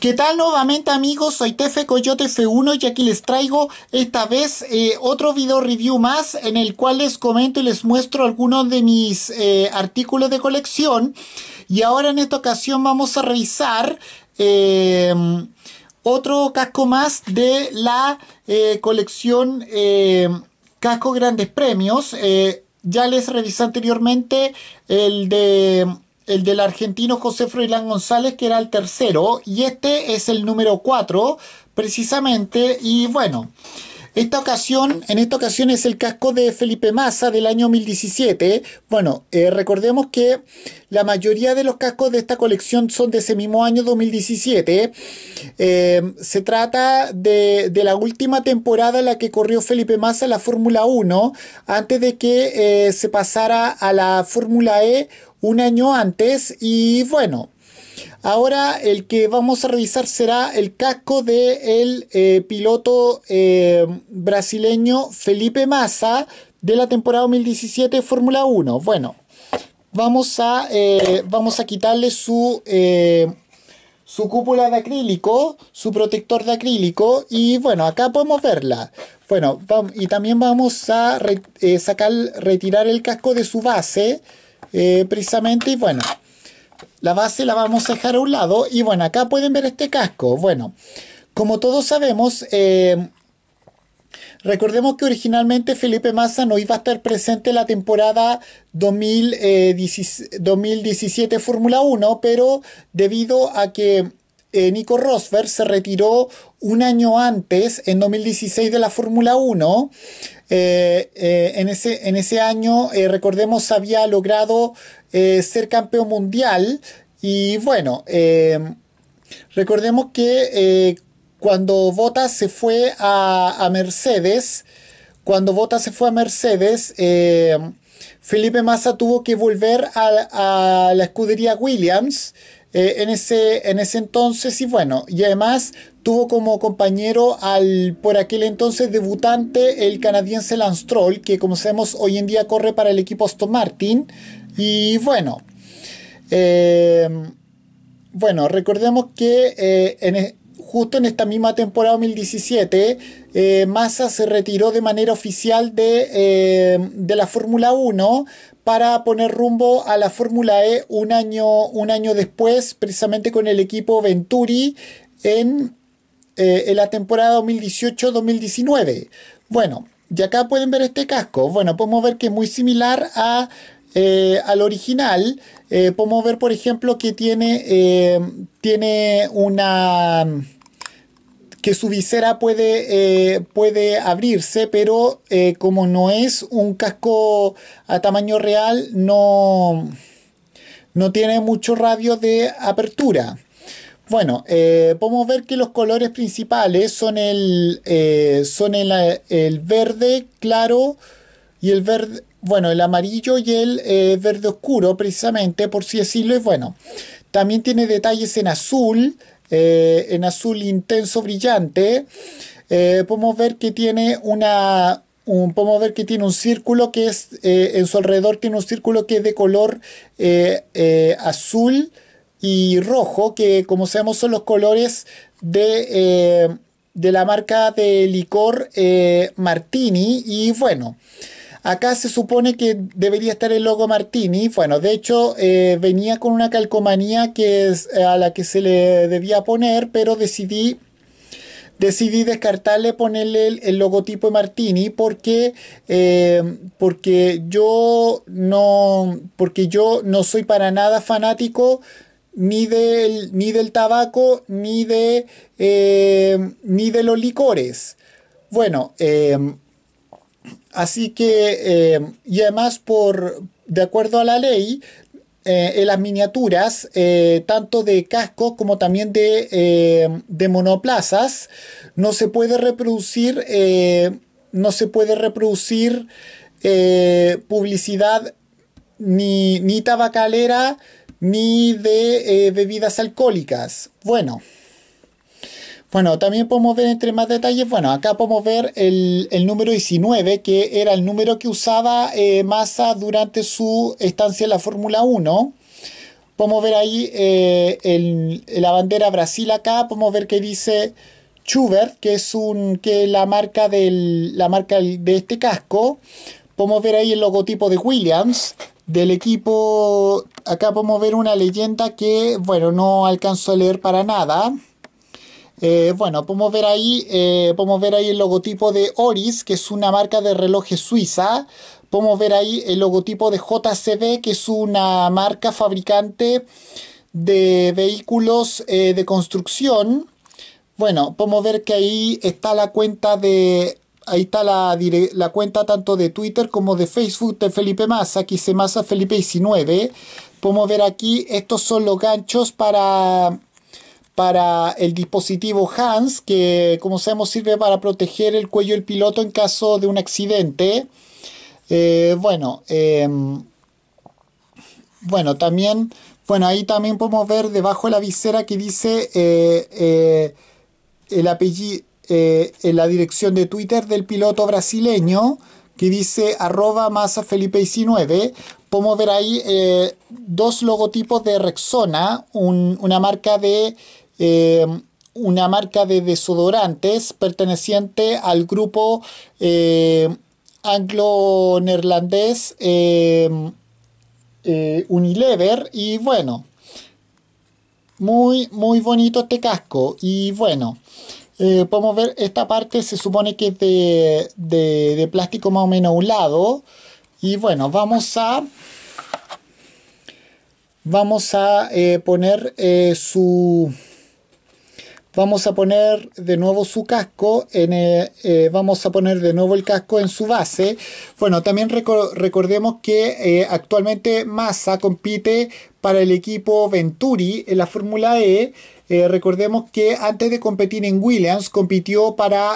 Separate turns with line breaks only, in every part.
¿Qué tal nuevamente amigos? Soy Tefe Coyote F1 y aquí les traigo esta vez eh, otro video review más en el cual les comento y les muestro algunos de mis eh, artículos de colección y ahora en esta ocasión vamos a revisar em, otro casco más de la eh, colección em, Casco Grandes Premios. ya les revisé anteriormente el de el del argentino José Froilán González, que era el tercero, y este es el número cuatro precisamente, y bueno. Esta ocasión, en esta ocasión es el casco de Felipe Massa del año 2017. Bueno, eh, recordemos que la mayoría de los cascos de esta colección son de ese mismo año 2017. Eh, se trata de, la última temporada en la que corrió Felipe Massa la Fórmula 1, antes de que eh, se pasara a la Fórmula E un año antes. Y bueno, Ahora el que vamos a revisar será el casco del de el eh, piloto eh, brasileño Felipe Massa de la temporada 2017 Fórmula 1. Bueno, vamos a, eh, vamos a quitarle su, su cúpula de acrílico, su protector de acrílico y bueno, acá podemos verla. Bueno, y también vamos a sacar, retirar el casco de su base precisamente y bueno. La base la vamos a dejar a un lado y bueno, acá pueden ver este casco. Bueno, como todos sabemos, eh, recordemos que originalmente Felipe Massa no iba a estar presente en la temporada 2017 eh, Fórmula 1, pero debido a que eh, Nico Rosberg se retiró un año antes, en 2016, de la Fórmula 1. Eh, eh, en, ese, en, ese, año, recordemos, había logrado ser campeón mundial. Y bueno, em, recordemos que cuando Bottas se fue a, a, Mercedes, cuando Bottas se fue a Mercedes, em, Felipe Massa tuvo que volver a, la escudería Williams eh, en, ese, en ese entonces y bueno, y además tuvo como compañero al por aquel entonces debutante el canadiense Lance Troll, que como sabemos hoy en día corre para el equipo Aston Martin. Y bueno, eh, bueno, recordemos que eh, en, e, justo en esta misma temporada 2017, eh, Massa se retiró de manera oficial de, eh, la Fórmula 1 para poner rumbo a la Fórmula E un año, un año después, precisamente con el equipo Venturi en, eh, la temporada 2018-2019. Bueno, y acá pueden ver este casco. Bueno, podemos ver que es muy similar a al original, podemos ver, por ejemplo, que tiene, tiene una que su visera puede, eh, puede abrirse, pero eh, como no es un casco a tamaño real, no, no tiene mucho radio de apertura. Bueno, eh, podemos ver que los colores principales son el, son el, verde claro y el verde, bueno, el amarillo y el verde oscuro, precisamente, por si decirlo, es bueno. También tiene detalles en azul, eh, en azul intenso brillante, eh, podemos ver que tiene una un, podemos ver que tiene un círculo que es eh, en su alrededor tiene un círculo que es de color azul y rojo que como sabemos son los colores de, de la marca de licor Martini y bueno Acá se supone que debería estar el logo Martini. Bueno, de hecho eh, venía con una calcomanía que eh, a la que se le debía poner, pero decidí decidí descartarle ponerle el, logotipo de Martini porque eh, porque yo no porque yo no soy para nada fanático ni del ni del tabaco ni de ni de los licores bueno eh, Así que, eh, y además, por, de acuerdo a la ley, eh, en las miniaturas, eh, tanto de casco como también de, de, monoplazas, no se puede reproducir, no se puede reproducir publicidad ni, ni, tabacalera ni de bebidas alcohólicas. Bueno. Bueno, también podemos ver entre más detalles, bueno, acá podemos ver el, número 19, que era el número que usaba eh, Massa durante su estancia en la Fórmula 1. Podemos ver ahí eh, la bandera Brasil acá, podemos ver que dice Schubert, que es un, que la marca, del, la marca de este casco. Podemos ver ahí el logotipo de Williams, del equipo. Acá podemos ver una leyenda que, bueno, no alcanzo a leer para nada. Eh, bueno, podemos ver ahí, eh, podemos ver ahí el logotipo de Oris, que es una marca de relojes suiza. Podemos ver ahí el logotipo de JCB, que es una marca fabricante de vehículos eh, de construcción. Bueno, podemos ver que ahí está la cuenta de. Ahí está la, la cuenta tanto de Twitter como de Facebook de Felipe Massa, aquí se Massa Felipe 19. Podemos ver aquí, estos son los ganchos para para el dispositivo HANS, que como sabemos sirve para proteger el cuello del piloto en caso de un accidente. Eh, bueno, em, bueno, también, bueno, ahí también podemos ver debajo de la visera que dice eh, eh, el apellido, en la dirección de Twitter del piloto brasileño que dice arroba masa Felipe 19. Podemos ver ahí dos logotipos de Rexona, una marca de Em, una marca de desodorantes perteneciente al grupo em, anglo-neerlandés em, eh, Unilever. Y bueno, muy, muy bonito este casco. Y bueno. Eh, podemos ver esta parte se supone que es de, plástico más o menos a un lado y bueno vamos a vamos a eh, poner su Vamos a poner de nuevo su casco, eh, eh, vamos a poner de nuevo el casco en su base. Bueno, también recordemos que eh, actualmente Massa compite para el equipo Venturi en la Fórmula E. recordemos que antes de competir en Williams compitió para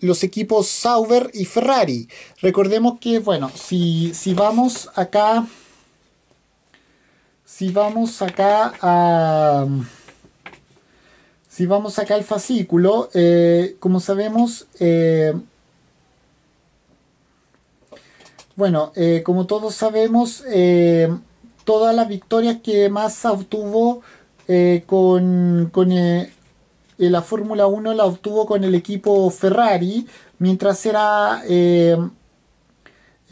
los equipos Sauber y Ferrari. Recordemos que, bueno, si, si vamos acá, si vamos acá a... Si vamos acá al fascículo, eh, como sabemos, eh, bueno, eh, como todos sabemos, todas las victorias que más obtuvo con, con la Fórmula 1 la obtuvo con el equipo Ferrari, mientras era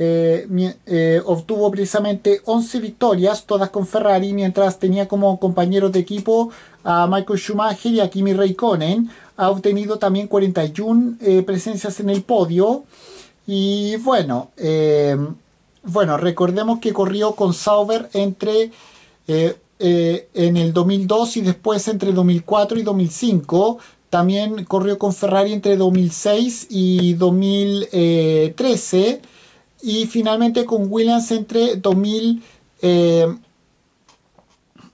eh, eh, obtuvo precisamente 11 victorias, todas con Ferrari, mientras tenía como compañeros de equipo a Michael Schumacher y a Kimi Raikkonen. Ha obtenido también 41 eh, presencias en el podio. Y bueno, bueno, recordemos que corrió con Sauber entre en el 2002 y después entre 2004 y 2005. También corrió con Ferrari entre 2006 y 2013 y finalmente con Williams entre 2000 eh,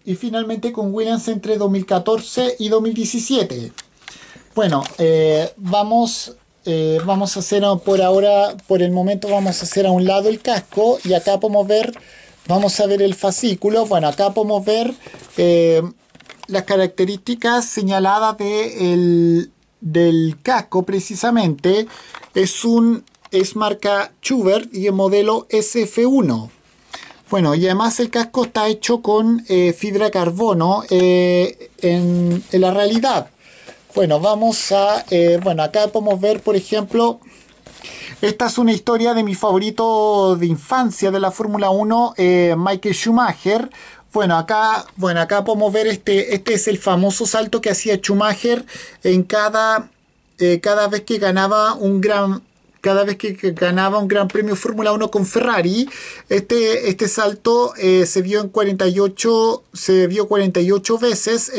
y finalmente con Williams entre 2014 y 2017 bueno eh, vamos eh, vamos a hacer por ahora por el momento vamos a hacer a un lado el casco y acá podemos ver vamos a ver el fascículo bueno acá podemos ver las características señaladas de del casco precisamente es un es marca Schubert y el modelo SF1. Bueno, y además el casco está hecho con eh, fibra carbono eh, en, la realidad. Bueno, vamos a... Eh, bueno, acá podemos ver, por ejemplo... Esta es una historia de mi favorito de infancia de la Fórmula 1, eh, Michael Schumacher. Bueno, acá, bueno, acá podemos ver este, este es el famoso salto que hacía Schumacher en cada, cada vez que ganaba un gran, cada vez que ganaba un Gran Premio Fórmula 1 con Ferrari, este, este salto eh, se vio en 48, se vio 48 veces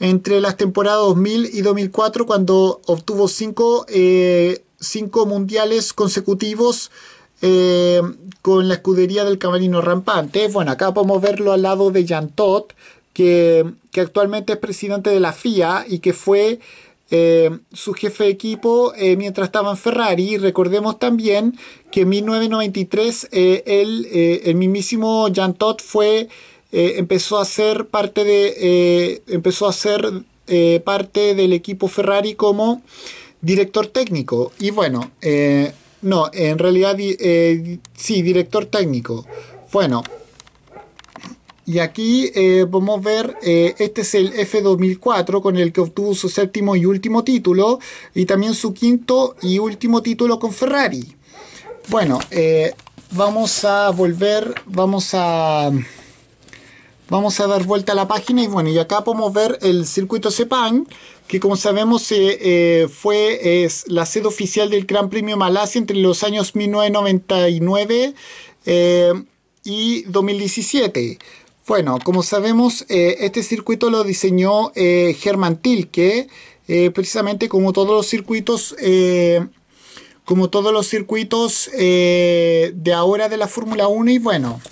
entre las temporadas 2000 y 2004 cuando obtuvo 5 eh, mundiales consecutivos eh, con la escudería del Camarino Rampante. Bueno, acá podemos verlo al lado de Jan Todt, que actualmente es presidente de la FIA y que fue eh, su jefe de equipo eh, mientras estaba en Ferrari. Recordemos también que en 1993 eh, él, el mismísimo Jean Todt fue, empezó a ser parte de, empezó a ser parte del equipo Ferrari como director técnico. Y bueno, no, en realidad sí, director técnico. Bueno, y aquí eh, podemos ver, eh, este es el F2004 con el que obtuvo su séptimo y último título y también su quinto y último título con Ferrari. Bueno, eh, vamos a volver, vamos a... Vamos a dar vuelta a la página y bueno, y acá podemos ver el circuito Sepang, que como sabemos fue la sede oficial del Gran Premio Malasia entre los años 1999 y 2017. Bueno, como sabemos, eh, este circuito lo diseñó eh, Germán Tilke, eh, precisamente como todos los circuitos, eh, como todos los circuitos de ahora de la Fórmula 1. Y bueno,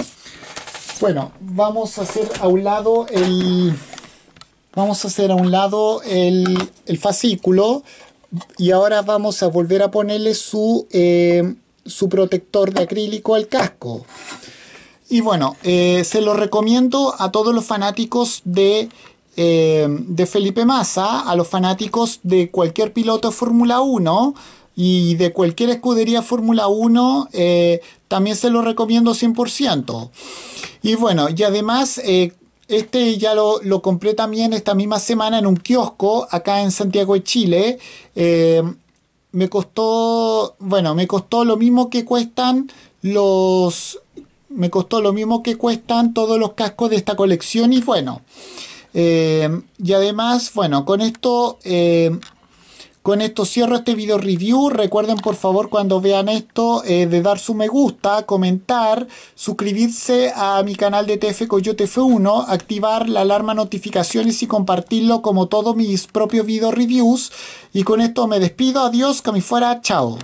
bueno, vamos a hacer a un lado el, vamos a hacer a un lado el, fascículo y ahora vamos a volver a ponerle su, su protector de acrílico al casco. Y bueno, eh, se lo recomiendo a todos los fanáticos de, eh, de Felipe Massa, a los fanáticos de cualquier piloto de Fórmula 1 y de cualquier escudería Fórmula 1, eh, también se lo recomiendo 100%. Y bueno, y además, este ya lo, lo, compré también esta misma semana en un kiosco acá en Santiago de Chile. me costó, bueno, me costó lo mismo que cuestan los me costó lo mismo que cuestan todos los cascos de esta colección y bueno. Eh, y además, bueno, con esto... Eh, con esto cierro este video review. Recuerden por favor cuando vean esto eh, de dar su me gusta, comentar, suscribirse a mi canal de TF Coyote F1, activar la alarma notificaciones y compartirlo como todos mis propios video reviews. Y con esto me despido. Adiós, que fuera. Chao.